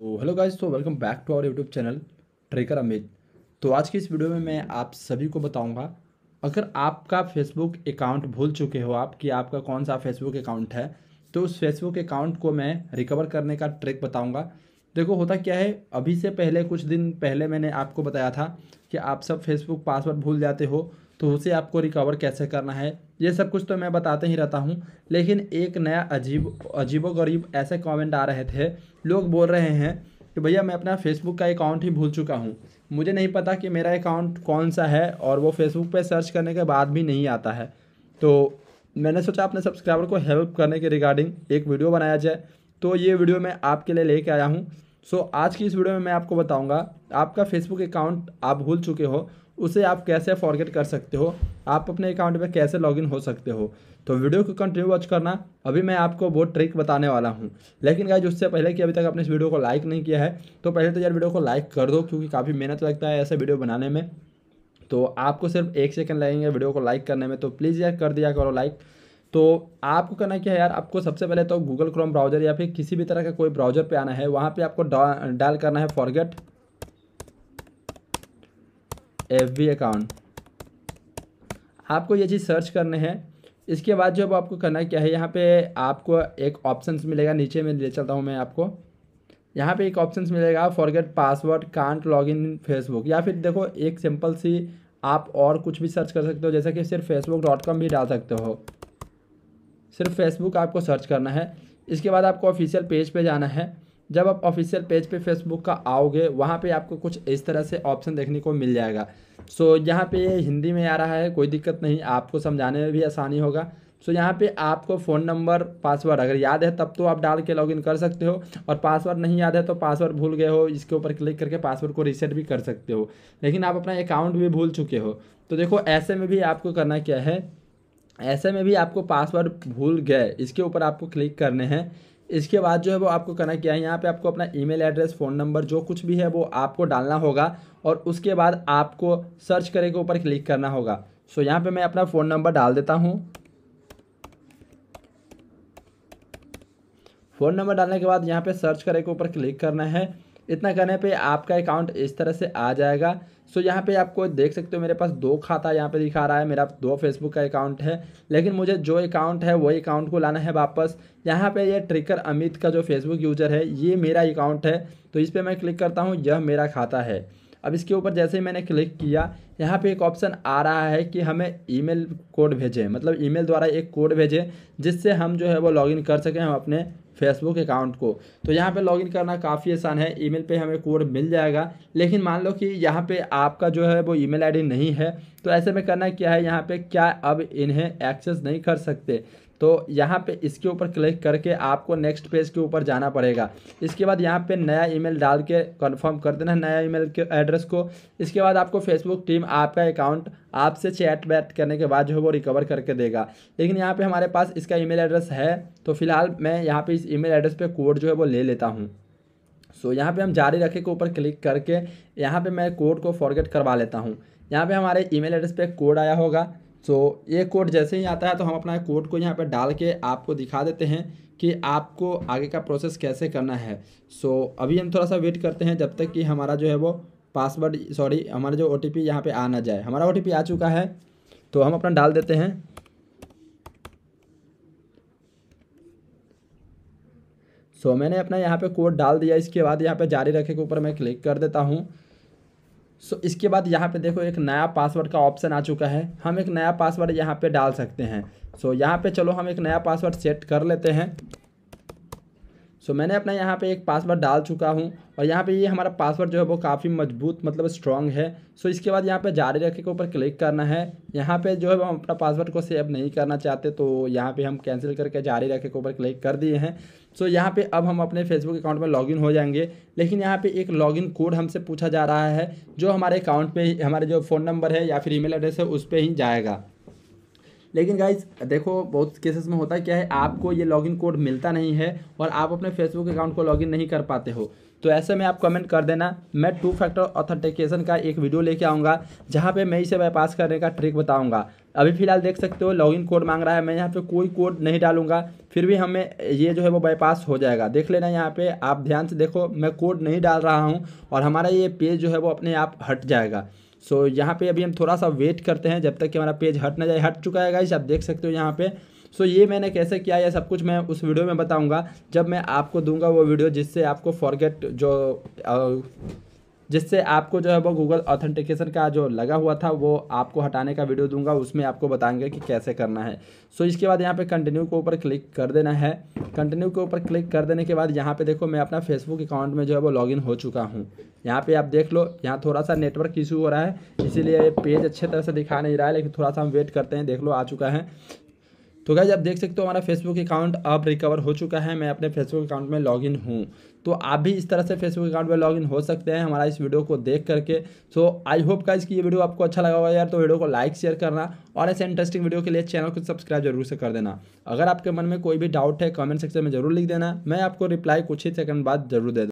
तो hello guys तो welcome back to our YouTube channel trekker Amit तो आज की इस वीडियो में मैं आप सभी को बताऊंगा अगर आपका फेसबुक अकाउंट भूल चुके हो आप कि आपका कौन सा फेसबुक अकाउंट है तो उस फेसबुक अकाउंट को मैं रिकवर करने का ट्रिक बताऊंगा देखो होता क्या है अभी से पहले कुछ दिन पहले मैंने आपको बताया था कि आप सब फेसबुक पासवर्ड भूल जाते हो तो उसे आपको रिकवर कैसे करना है ये सब कुछ तो मैं बताते ही रहता हूँ लेकिन एक नया अजीब अजीबो गरीब ऐसे कमेंट आ रहे थे लोग बोल रहे हैं कि भैया मैं अपना फेसबुक का अकाउंट ही भूल चुका हूँ मुझे नहीं पता कि मेरा अकाउंट कौन सा है और वो फेसबुक पर सर्च करने के बाद भी नहीं आता है तो मैंने सोचा अपने सब्सक्राइबर को हेल्प करने के रिगार्डिंग एक वीडियो बनाया जाए तो ये वीडियो मैं आपके लिए लेके आया हूँ सो so, आज की इस वीडियो में मैं आपको बताऊँगा आपका फेसबुक अकाउंट आप भूल चुके हो उसे आप कैसे फॉरगेट कर सकते हो आप अपने अकाउंट में कैसे लॉगिन हो सकते हो तो वीडियो को कंटिन्यू वॉच करना अभी मैं आपको बहुत ट्रिक बताने वाला हूँ लेकिन गाइज उससे पहले कि अभी तक आपने इस वीडियो को लाइक नहीं किया है तो पहले तो यार वीडियो को लाइक कर दो क्योंकि काफ़ी मेहनत लगता है ऐसे वीडियो बनाने में तो आपको सिर्फ एक सेकंड लगेंगे वीडियो को लाइक करने में तो प्लीज़ यार कर दिया करो लाइक तो आपको करना क्या है यार आपको सबसे पहले तो गूगल क्रोम ब्राउज़र या फिर किसी भी तरह का कोई ब्राउज़र पर आना है वहाँ पर आपको डाल करना है फॉरगेट एफ बी अकाउंट आपको ये चीज़ सर्च करने हैं इसके बाद जो आपको करना क्या है यहाँ पे आपको एक ऑप्शन मिलेगा नीचे में ले चलता हूँ मैं आपको यहाँ पे एक ऑप्शन मिलेगा forget password can't log in Facebook या फिर देखो एक सिंपल सी आप और कुछ भी सर्च कर सकते हो जैसा कि सिर्फ फेसबुक डॉट कॉम भी डाल सकते हो सिर्फ फेसबुक आपको सर्च करना है इसके बाद आपको ऑफिशियल पेज पे जाना है जब आप ऑफिशियल पेज पे फेसबुक का आओगे वहाँ पे आपको कुछ इस तरह से ऑप्शन देखने को मिल जाएगा सो so, यहाँ पे हिंदी में आ रहा है कोई दिक्कत नहीं आपको समझाने में भी आसानी होगा सो so, यहाँ पे आपको फ़ोन नंबर पासवर्ड अगर याद है तब तो आप डाल के लॉगिन कर सकते हो और पासवर्ड नहीं याद है तो पासवर्ड भूल गए हो इसके ऊपर क्लिक करके पासवर्ड को रीसेट भी कर सकते हो लेकिन आप अपना अकाउंट भी भूल चुके हो तो देखो ऐसे में भी आपको करना क्या है ऐसे में भी आपको पासवर्ड भूल गए इसके ऊपर आपको क्लिक करने हैं इसके बाद जो है वो आपको करना क्या है यहाँ पे आपको अपना ईमेल एड्रेस फ़ोन नंबर जो कुछ भी है वो आपको डालना होगा और उसके बाद आपको सर्च करे के ऊपर क्लिक करना होगा सो यहाँ पे मैं अपना फ़ोन नंबर डाल देता हूँ फ़ोन नंबर डालने के बाद यहाँ पे सर्च करे के ऊपर क्लिक करना है इतना करने पे आपका अकाउंट इस तरह से आ जाएगा सो यहाँ पे आपको देख सकते हो मेरे पास दो खाता यहाँ पे दिखा रहा है मेरा दो फेसबुक का अकाउंट है लेकिन मुझे जो अकाउंट है वही अकाउंट को लाना है वापस यहाँ पे ये ट्रिकर अमित का जो फेसबुक यूज़र है ये मेरा अकाउंट है तो इस पर मैं क्लिक करता हूँ यह मेरा खाता है अब इसके ऊपर जैसे ही मैंने क्लिक किया यहाँ पे एक ऑप्शन आ रहा है कि हमें ईमेल कोड भेजें मतलब ईमेल द्वारा एक कोड भेजें जिससे हम जो है वो लॉगिन कर सकें हम अपने फेसबुक अकाउंट को तो यहाँ पे लॉगिन करना काफ़ी आसान है ईमेल पे हमें कोड मिल जाएगा लेकिन मान लो कि यहाँ पे आपका जो है वो ईमेल आईडी नहीं है तो ऐसे में करना क्या है यहाँ पे क्या अब इन्हें एक्सेस नहीं कर सकते तो यहाँ पे इसके ऊपर क्लिक करके आपको नेक्स्ट पेज के ऊपर जाना पड़ेगा इसके बाद यहाँ पे नया ईमेल डाल के कन्फर्म कर देना है नया ईमेल के एड्रेस को इसके बाद आपको फेसबुक टीम आपका अकाउंट आपसे चैट बैट करने के बाद जो है वो रिकवर करके देगा लेकिन यहाँ पे हमारे पास इसका ईमेल एड्रेस है तो फिलहाल मैं यहाँ पर इस ई एड्रेस पर कोड जो है वो ले लेता हूँ सो यहाँ पर हम जारी रखे के ऊपर क्लिक करके यहाँ पर मैं कोड को फॉरगेट करवा लेता हूँ यहाँ पर हमारे ई एड्रेस पर कोड आया होगा सो ये कोड जैसे ही आता है तो हम अपना कोड को यहाँ पर डाल के आपको दिखा देते हैं कि आपको आगे का प्रोसेस कैसे करना है सो so, अभी हम थोड़ा सा वेट करते हैं जब तक कि हमारा जो है वो पासवर्ड सॉरी हमारा जो ओ टी पी यहाँ पर आ ना जाए हमारा ओ टी पी आ चुका है तो हम अपना डाल देते हैं सो so, मैंने अपना यहाँ पे कोड डाल दिया इसके बाद यहाँ पे जारी रखे के ऊपर मैं क्लिक कर देता हूँ सो so, इसके बाद यहाँ पे देखो एक नया पासवर्ड का ऑप्शन आ चुका है हम एक नया पासवर्ड यहाँ पे डाल सकते हैं सो so, यहाँ पे चलो हम एक नया पासवर्ड सेट कर लेते हैं सो मैंने अपना यहाँ पे एक पासवर्ड डाल चुका हूँ और यहाँ पे ये यह हमारा पासवर्ड जो है वो काफ़ी मजबूत मतलब स्ट्रॉन्ग है सो इसके बाद यहाँ पे जारी रखे के ऊपर क्लिक करना है यहाँ पे जो है हम अपना पासवर्ड को सेव नहीं करना चाहते तो यहाँ पे हम कैंसिल करके जारी रखे के ऊपर क्लिक कर दिए हैं सो यहाँ पर अब हम अपने फेसबुक अकाउंट में लॉगिन हो जाएंगे लेकिन यहाँ पर एक लॉगिन कोड हमसे पूछा जा रहा है जो हमारे अकाउंट पर हमारे जो फ़ोन नंबर है या फिर ईमेल एड्रेस है उस पर ही जाएगा लेकिन गाइज देखो बहुत केसेस में होता क्या है आपको ये लॉगिन कोड मिलता नहीं है और आप अपने फेसबुक अकाउंट को लॉगिन नहीं कर पाते हो तो ऐसे में आप कमेंट कर देना मैं टू फैक्टर ऑथेंटिकेशन का एक वीडियो लेके आऊँगा जहाँ पे मैं इसे बाईपास करने का ट्रिक बताऊँगा अभी फिलहाल देख सकते हो लॉगिन कोड मांग रहा है मैं यहाँ पे कोई कोड नहीं डालूंगा फिर भी हमें ये जो है वो बाईपास हो जाएगा देख लेना यहाँ पे आप ध्यान से देखो मैं कोड नहीं डाल रहा हूँ और हमारा ये पेज जो है वो अपने आप हट जाएगा सो so, यहाँ पे अभी हम थोड़ा सा वेट करते हैं जब तक कि हमारा पेज हट ना जाए हट चुका है गाइस आप देख सकते हो यहाँ पे सो so, ये मैंने कैसे किया यह सब कुछ मैं उस वीडियो में बताऊंगा जब मैं आपको दूंगा वो वीडियो जिससे आपको फॉरगेट जो आ, जिससे आपको जो है वो गूगल ऑथेंटिकेशन का जो लगा हुआ था वो आपको हटाने का वीडियो दूंगा उसमें आपको बताएंगे कि कैसे करना है सो इसके बाद यहाँ पे कंटिन्यू के ऊपर क्लिक कर देना है कंटिन्यू के ऊपर क्लिक कर देने के बाद यहाँ पे देखो मैं अपना फेसबुक अकाउंट में जो है वो लॉगिन हो चुका हूँ यहाँ पर आप देख लो यहाँ थोड़ा सा नेटवर्क इशू हो रहा है इसीलिए पेज अच्छे तरह से दिखा नहीं रहा है लेकिन थोड़ा सा हम वेट करते हैं देख लो आ चुका है तो गाइज आप देख सकते हो हमारा फेसबुक अकाउंट अब रिकवर हो चुका है मैं अपने फेसबुक अकाउंट में लॉगिन हूँ तो आप भी इस तरह से फेसबुक अकाउंट में लॉगिन हो सकते हैं हमारा इस वीडियो को देख करके सो आई होप गाइज कि ये वीडियो आपको अच्छा लगा होगा यार तो वीडियो को लाइक शेयर करना और ऐसे इंटरेस्टिंग वीडियो के लिए चैनल को सब्सक्राइब जरूर से कर देना अगर आपके मन में कोई भी डाउट है कमेंट सेक्शन में जरूर लिख देना मैं आपको रिप्लाई कुछ ही सेकंड बाद जरूर दे दूँ